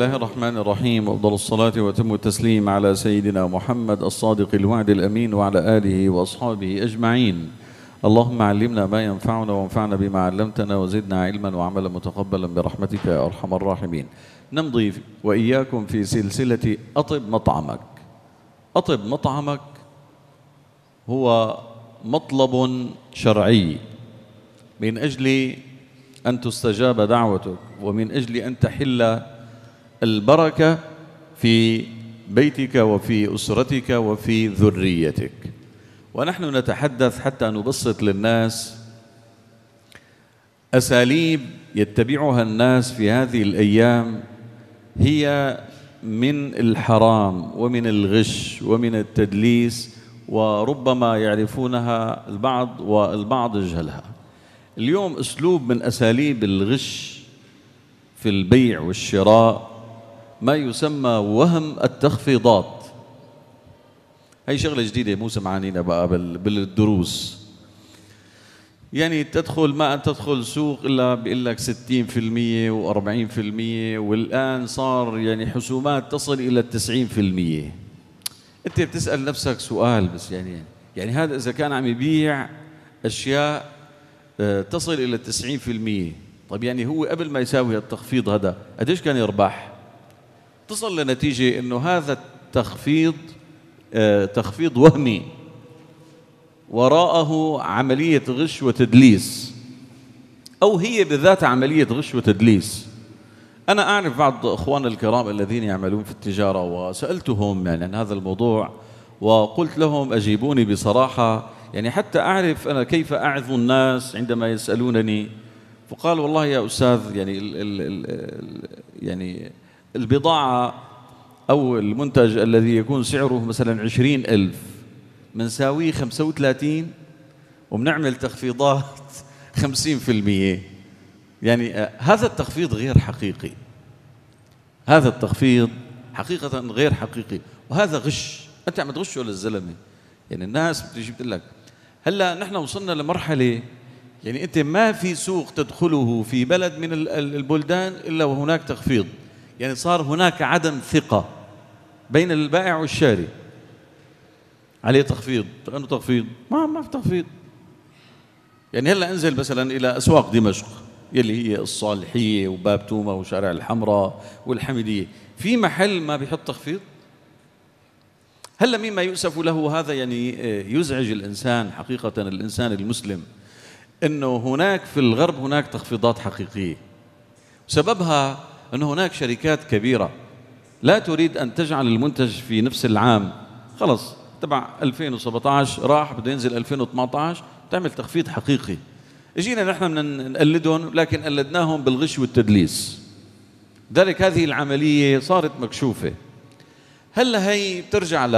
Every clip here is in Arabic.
الله الرحمن الرحيم أفضل الصلاة وتم التسليم على سيدنا محمد الصادق الوعد الأمين وعلى آله وأصحابه أجمعين اللهم علمنا ما ينفعنا وانفعنا بما علمتنا وزدنا علما وعملا متقبلا برحمتك يا أرحم الراحمين نمضي وإياكم في سلسلة أطب مطعمك أطب مطعمك هو مطلب شرعي من أجل أن تستجاب دعوتك ومن أجل أن تحل البركة في بيتك وفي أسرتك وفي ذريتك ونحن نتحدث حتى نبسط للناس أساليب يتبعها الناس في هذه الأيام هي من الحرام ومن الغش ومن التدليس وربما يعرفونها البعض والبعض يجهلها اليوم أسلوب من أساليب الغش في البيع والشراء ما يسمى وهم التخفيضات هي شغلة جديدة مو سمعانين بقى بالدروس يعني تدخل ما ان تدخل سوق الا بيقول لك 60% و40% والان صار يعني حسومات تصل الى 90% انت بتسال نفسك سؤال بس يعني يعني هذا اذا كان عم يبيع اشياء آه، تصل الى 90% طيب يعني هو قبل ما يساوي التخفيض هذا قديش كان يربح؟ تصل لنتيجة أنه هذا التخفيض آه، تخفيض وهمي وراءه عملية غش وتدليس أو هي بذات عملية غش وتدليس أنا أعرف بعض أخوان الكرام الذين يعملون في التجارة وسألتهم يعني عن هذا الموضوع وقلت لهم أجيبوني بصراحة يعني حتى أعرف أنا كيف أعظ الناس عندما يسألونني فقال والله يا أستاذ يعني الـ الـ الـ يعني البضاعة أو المنتج الذي يكون سعره مثلا عشرين ألف خمسة 35 وبنعمل تخفيضات 50% يعني آه، هذا التخفيض غير حقيقي هذا التخفيض حقيقة غير حقيقي وهذا غش أنت عم تغشه للزلمة يعني الناس بتجي بتقول لك هلا نحن وصلنا لمرحلة يعني أنت ما في سوق تدخله في بلد من البلدان إلا وهناك تخفيض يعني صار هناك عدم ثقة بين البائع والشاري عليه تخفيض أنه تخفيض ما ما في تخفيض يعني هلا انزل مثلا الى اسواق دمشق يلي هي الصالحيه وباب توما وشارع الحمراء والحميديه في محل ما بيحط تخفيض هلا مما يؤسف له هذا يعني آه، يزعج الانسان حقيقه الانسان المسلم انه هناك في الغرب هناك تخفيضات حقيقيه سببها أن هناك شركات كبيرة لا تريد أن تجعل المنتج في نفس العام خلص تبع 2017 راح بده ينزل 2018 تعمل تخفيض حقيقي اجينا نحن بدنا نقلدهم لكن قلدناهم بالغش والتدليس ذلك هذه العمليه صارت مكشوفه هلا هي بترجع ل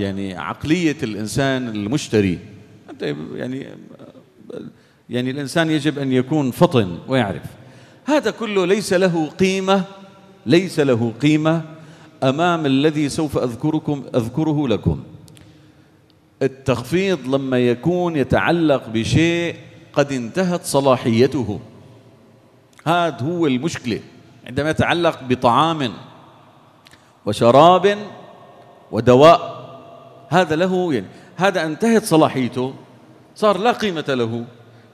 يعني عقليه الانسان المشتري انت يعني يعني الانسان يجب ان يكون فطن ويعرف هذا كله ليس له قيمة ليس له قيمة أمام الذي سوف أذكركم أذكره لكم التخفيض لما يكون يتعلق بشيء قد انتهت صلاحيته هذا هو المشكلة عندما يتعلق بطعام وشراب ودواء هذا له يعني هذا انتهت صلاحيته صار لا قيمة له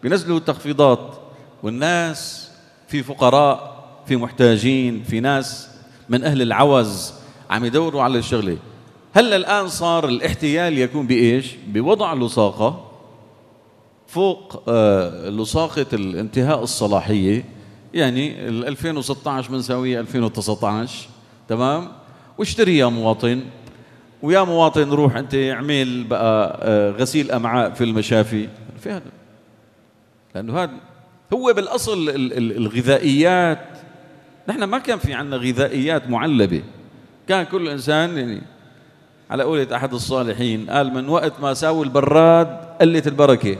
بنزله التخفيضات والناس في فقراء في محتاجين في ناس من أهل العوز عم يدوروا على الشغلة هلا الآن صار الاحتيال يكون بإيش بوضع لصاقة فوق آه، لصاقة الانتهاء الصلاحية يعني 2016 بنساويها 2019 تمام واشتري يا مواطن ويا مواطن روح انت اعمل بقى آه، غسيل امعاء في المشافي في هذا لانه هذا هو بالاصل الغذائيات نحن ما كان في عندنا غذائيات معلبه كان كل انسان يعني على قولة احد الصالحين قال من وقت ما ساوي البراد قلت البركه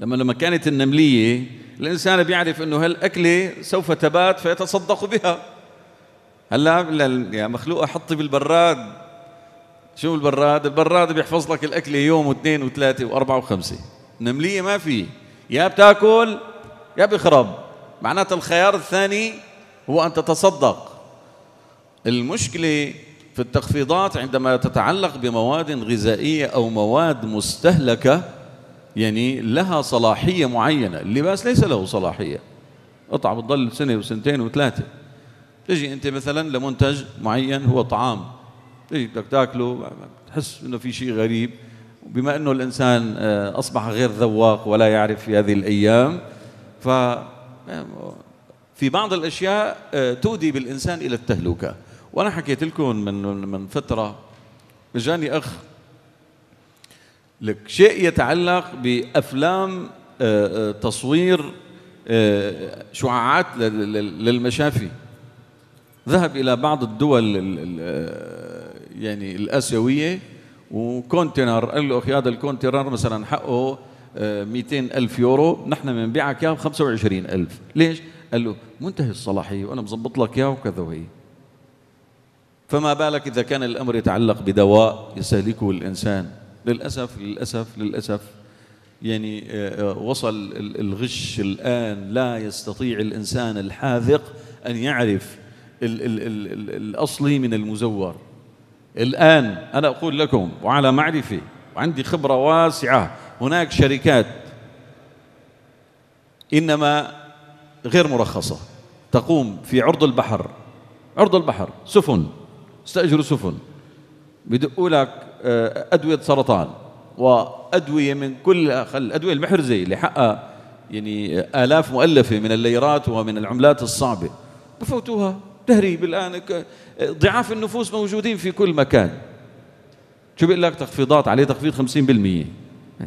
لما لما كانت النمليه الانسان بيعرف انه هالاكله سوف تبات فيتصدق بها هلا يا مخلوقه حطي بالبراد شو البراد؟ البراد بيحفظ لك الاكله يوم واثنين وثلاثه واربعه وخمسه النمليه ما في يا بتاكل يا بيخرب معناتها الخيار الثاني هو أن تتصدق المشكلة في التخفيضات عندما تتعلق بمواد غذائية أو مواد مستهلكة يعني لها صلاحية معينة اللباس ليس له صلاحية قطعة بتضل سنة وسنتين وثلاثة تجي أنت مثلا لمنتج معين هو طعام تجي بدك تاكله تحس إنه في شيء غريب بما أنه الإنسان آه، أصبح غير ذواق ولا يعرف في هذه الأيام ف آه، في بعض الأشياء آه، تودي بالإنسان إلى التهلكة وأنا حكيت لكم من من فترة جاني أخ لك شيء يتعلق بأفلام تصوير شعاعات للمشافي ذهب إلى بعض الدول يعني الآسيوية وكونتينر قال له اخي هذا الكونتينر مثلا حقه 200 آه، ألف يورو نحن بنبيعك اياه ب 25 ألف ليش؟ قال له منتهي الصلاحية وأنا مظبط لك اياه وكذا وهي فما بالك إذا كان الأمر يتعلق بدواء يستهلكه الإنسان للأسف للأسف للأسف يعني آه، آه، وصل الغش الآن لا يستطيع الإنسان الحاذق أن يعرف الأصلي من المزور الآن أنا أقول لكم وعلى معرفة وعندي خبرة واسعة هناك شركات إنما غير مرخصة تقوم في عرض البحر عرض البحر سفن استأجروا سفن بدقوا لك آه، أدوية سرطان وأدوية من كل الأدوية المحرزة اللي حقها يعني آلاف مؤلفة من الليرات ومن العملات الصعبة بفوتوها تهريب الآن ضعاف النفوس موجودين في كل مكان شو بيقول لك تخفيضات عليه تخفيض 50%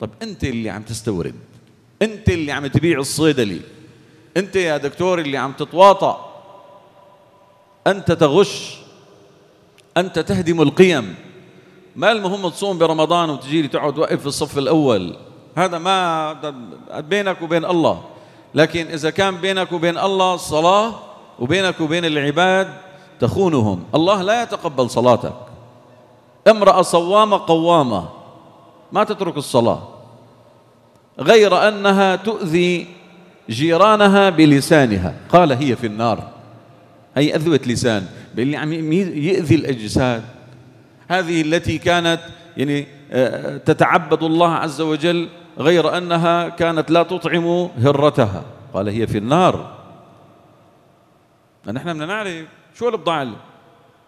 طب أنت اللي عم تستورد أنت اللي عم تبيع الصيدلي أنت يا دكتور اللي عم تتواطأ أنت تغش أنت تهدم القيم ما المهم تصوم برمضان وتجي لي تقعد واقف في الصف الأول هذا ما بينك وبين الله لكن إذا كان بينك وبين الله الصلاة وبينك وبين العباد تخونهم الله لا يتقبل صلاتك امرأة صوامة قوامة ما تترك الصلاة غير أنها تؤذي جيرانها بلسانها قال هي في النار هي أذوة لسان باللي عم يؤذي الأجساد هذه التي كانت يعني آه، تتعبد الله عز وجل غير أنها كانت لا تطعم هرتها قال هي في النار نحن بدنا نعرف شو البضاعه اللي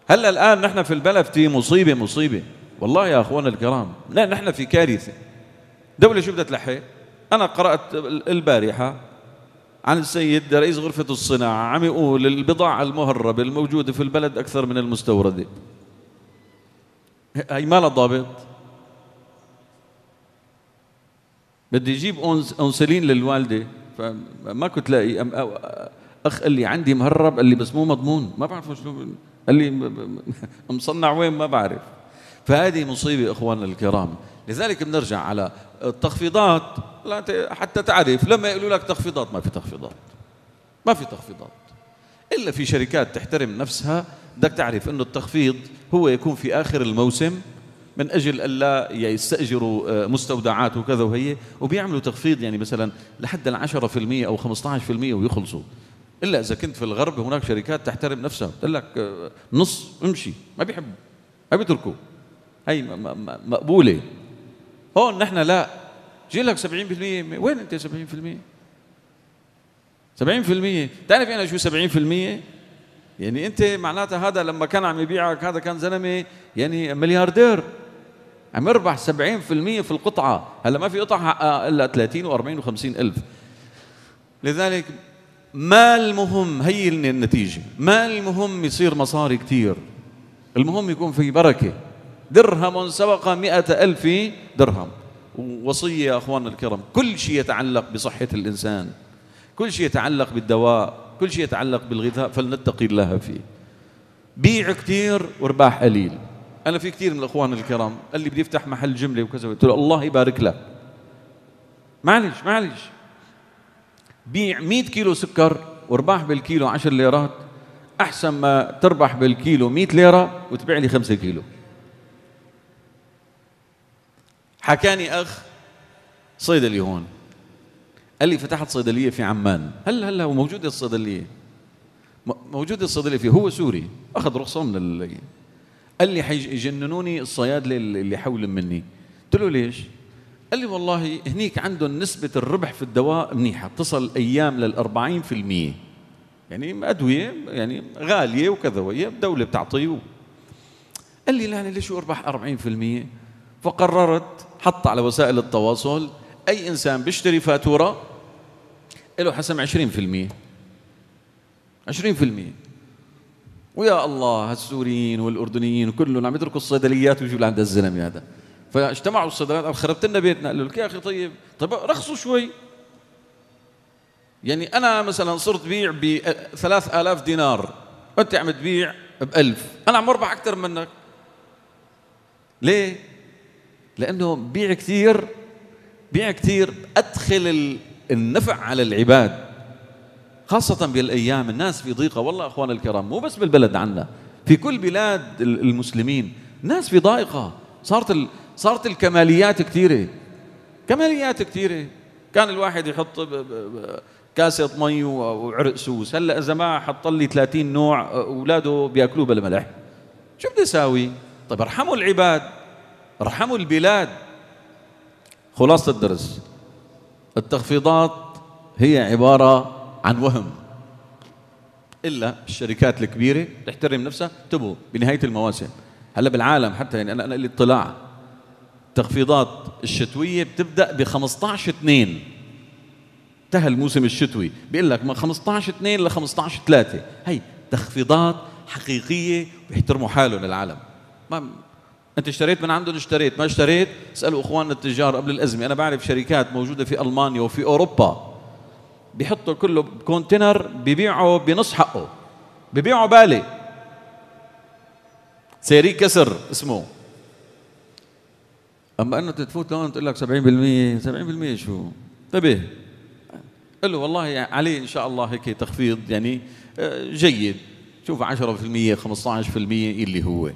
هلا الان نحن في البلد في مصيبه مصيبه والله يا اخوانا الكرام نحن في كارثه دوله شو بدها تلحق انا قرات البارحه عن السيد رئيس غرفة الصناعة عم يقول البضاعة المهربة الموجودة في البلد أكثر من المستوردة هي ما لها ضابط بدي يجيب أنسلين للوالدة فما كنت لاقي اخ قال لي عندي مهرب قال لي بس مو مضمون ما بعرف شو قال لي مصنع وين ما بعرف فهذه مصيبه اخواننا الكرام لذلك بنرجع على التخفيضات حتى تعرف لما يقولوا لك تخفيضات ما في تخفيضات ما في تخفيضات الا في شركات تحترم نفسها بدك تعرف انه التخفيض هو يكون في اخر الموسم من اجل الا يستاجروا آه، مستودعات وكذا وهي وبيعملوا تخفيض يعني مثلا لحد ال 10% او 15% ويخلصوا الا اذا كنت في الغرب هناك شركات تحترم نفسها بتقول لك آه، نص امشي ما بيحبوا ما بيتركوا هي مقبوله هون نحن لا جي لك 70% وين انت 70% 70% بتعرف انا شو 70% يعني انت معناتها هذا لما كان عم يبيعك هذا كان زلمه يعني ملياردير عم يربح 70% في القطعه هلا ما في قطعه آه، الا 30 و40 و50 الف لذلك ما المهم هي النتيجة ما المهم يصير مصاري كتير المهم يكون في بركة درهم سبق مئة ألف درهم ووصية يا أخوان الكرم كل شيء يتعلق بصحة الإنسان كل شيء يتعلق بالدواء كل شيء يتعلق بالغذاء فلنتقي الله فيه بيع كتير وارباح قليل أنا في كثير من الأخوان الكرام قال لي بدي أفتح محل جملة وكذا قلت له الله يبارك لك معلش معلش بيع 100 كيلو سكر وارباح بالكيلو 10 ليرات احسن ما تربح بالكيلو 100 ليره وتبيع لي 5 كيلو حكاني اخ صيدلي هون قال لي فتحت صيدليه في عمان هلا هلا وموجوده الصيدليه موجوده الصيدليه فيه هو سوري اخذ رخصه من ال... قال لي حيجننوني الصيادله اللي حول مني قلت له ليش قال لي والله هنيك عندهم نسبة الربح في الدواء منيحة بتصل أيام للأربعين في المية يعني أدوية يعني غالية وكذا وهي الدولة بتعطيه قال لي لا أنا ليش أربح 40% فقررت حط على وسائل التواصل أي إنسان بيشتري فاتورة له حسم 20% 20% ويا الله هالسوريين والأردنيين كلهم عم يتركوا الصيدليات ويجوا لعند الزلمة هذا فاجتمعوا الصدرات قال خربت لنا بيتنا قال لك يا اخي طيب طيب رخصوا شوي يعني انا مثلا صرت بيع ب 3000 دينار وانت عم تبيع ب 1000 انا عم اربح اكثر منك ليه لانه بيع كثير بيع كثير ادخل النفع على العباد خاصة بالايام الناس في ضيقة والله اخوان الكرام مو بس بالبلد عندنا في كل بلاد المسلمين ناس في ضائقة صارت صارت الكماليات كثيره كماليات كثيره كان الواحد يحط كاسه مي وعرق سوس هلا اذا ما حط لي 30 نوع اولاده بياكلوه بلا ملح شو بدي اساوي طيب ارحموا العباد ارحموا البلاد خلاصه الدرس التخفيضات هي عباره عن وهم الا الشركات الكبيره تحترم نفسها تبو بنهايه المواسم هلا بالعالم حتى يعني انا انا لي اطلاع التخفيضات الشتويه بتبدا ب 15 2 انتهى الموسم الشتوي بيقول لك من 15 2 ل 15 3 هي تخفيضات حقيقيه بيحترموا حالهم العالم ما انت اشتريت من عندهم اشتريت ما اشتريت اسالوا اخواننا التجار قبل الازمه انا بعرف شركات موجوده في المانيا وفي اوروبا بيحطوا كله بكونتينر ببيعه بنص حقه ببيعه بالي سيري كسر اسمه اما انه تفوت لهون تقول لك 70% 70% شو؟ انتبه قل له والله عليه ان شاء الله هيك تخفيض يعني آه، جيد شوف 10% 15% اللي هو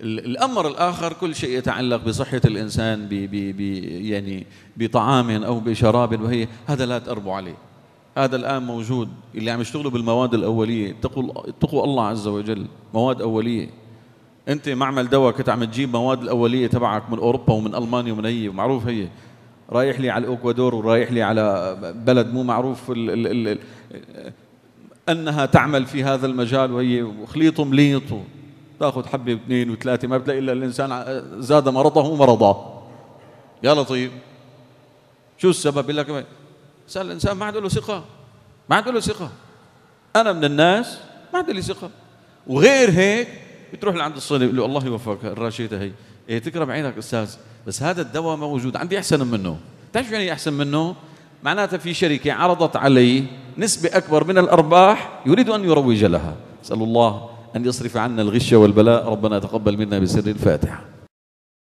الامر الاخر كل شيء يتعلق بصحه الانسان ب ب يعني بطعام او بشراب وهي هذا لا تقربوا عليه هذا الان موجود اللي عم يشتغلوا بالمواد الاوليه اتقوا اتقوا الله عز وجل مواد اوليه انت معمل دواء كنت عم تجيب مواد الاوليه تبعك من اوروبا ومن المانيا ومن هي معروف هي رايح لي على الاكوادور ورايح لي على بلد مو معروف الـ الـ الـ انها تعمل في هذا المجال وهي خليط مليط تاخذ حبه اثنين وثلاثه ما بتلاقي الا الانسان زاد مرضه مرضا يا لطيف شو السبب يقول لك سال الانسان ما عنده له ثقه ما عنده له ثقه انا من الناس ما عاد لي ثقه وغير هيك بتروح لعند الصيني بيقول له الله يوفقك الراشيده هي إيه تكرم عينك استاذ بس هذا الدواء موجود عندي احسن منه بتعرف يعني احسن منه معناتها في شركه عرضت علي نسبه اكبر من الارباح يريد ان يروج لها اسال الله ان يصرف عنا الغش والبلاء ربنا تقبل منا بسر الفاتحه